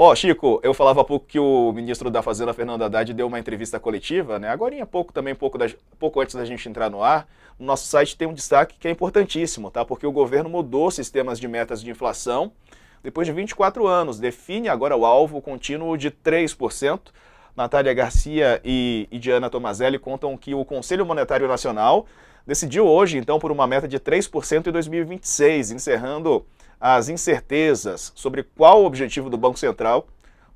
Ó, oh, Chico, eu falava há pouco que o ministro da Fazenda, Fernando Haddad, deu uma entrevista coletiva, né? Agora em pouco também, pouco, da, pouco antes da gente entrar no ar, no nosso site tem um destaque que é importantíssimo, tá? Porque o governo mudou sistemas de metas de inflação depois de 24 anos, define agora o alvo contínuo de 3%. Natália Garcia e, e Diana Tomazelli contam que o Conselho Monetário Nacional decidiu hoje, então, por uma meta de 3% em 2026, encerrando as incertezas sobre qual o objetivo do Banco Central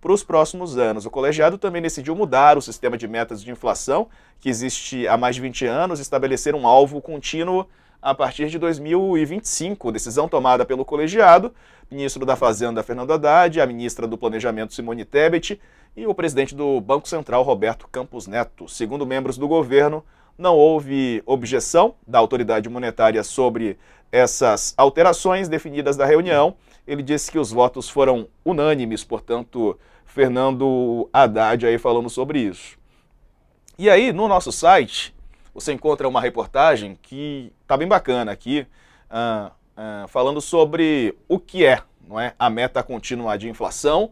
para os próximos anos. O colegiado também decidiu mudar o sistema de metas de inflação, que existe há mais de 20 anos, e estabelecer um alvo contínuo a partir de 2025. Decisão tomada pelo colegiado, ministro da Fazenda Fernando Haddad, a ministra do Planejamento Simone Tebet e o presidente do Banco Central Roberto Campos Neto. Segundo membros do governo, não houve objeção da autoridade monetária sobre essas alterações definidas da reunião. Ele disse que os votos foram unânimes, portanto, Fernando Haddad aí falando sobre isso. E aí, no nosso site, você encontra uma reportagem que tá bem bacana aqui, ah, ah, falando sobre o que é, não é, a meta contínua de inflação,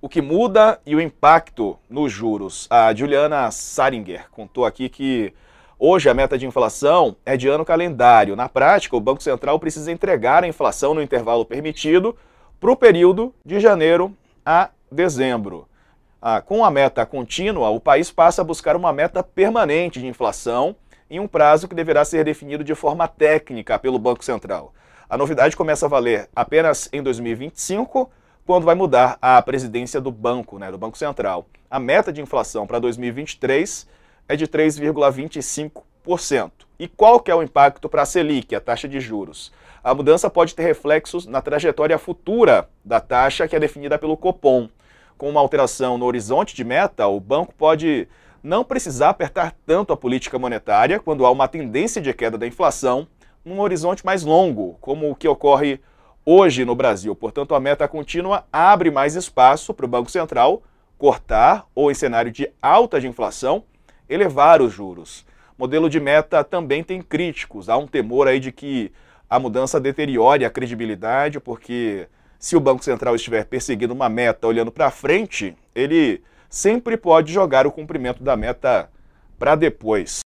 o que muda e o impacto nos juros. A Juliana Saringer contou aqui que Hoje, a meta de inflação é de ano calendário. Na prática, o Banco Central precisa entregar a inflação no intervalo permitido para o período de janeiro a dezembro. Ah, com a meta contínua, o país passa a buscar uma meta permanente de inflação em um prazo que deverá ser definido de forma técnica pelo Banco Central. A novidade começa a valer apenas em 2025, quando vai mudar a presidência do banco, né, do Banco Central. A meta de inflação para 2023 é de 3,25%. E qual que é o impacto para a Selic, a taxa de juros? A mudança pode ter reflexos na trajetória futura da taxa, que é definida pelo Copom. Com uma alteração no horizonte de meta, o banco pode não precisar apertar tanto a política monetária quando há uma tendência de queda da inflação num horizonte mais longo, como o que ocorre hoje no Brasil. Portanto, a meta contínua abre mais espaço para o Banco Central cortar ou, em cenário de alta de inflação, elevar os juros. O modelo de meta também tem críticos. Há um temor aí de que a mudança deteriore a credibilidade, porque se o Banco Central estiver perseguindo uma meta olhando para frente, ele sempre pode jogar o cumprimento da meta para depois.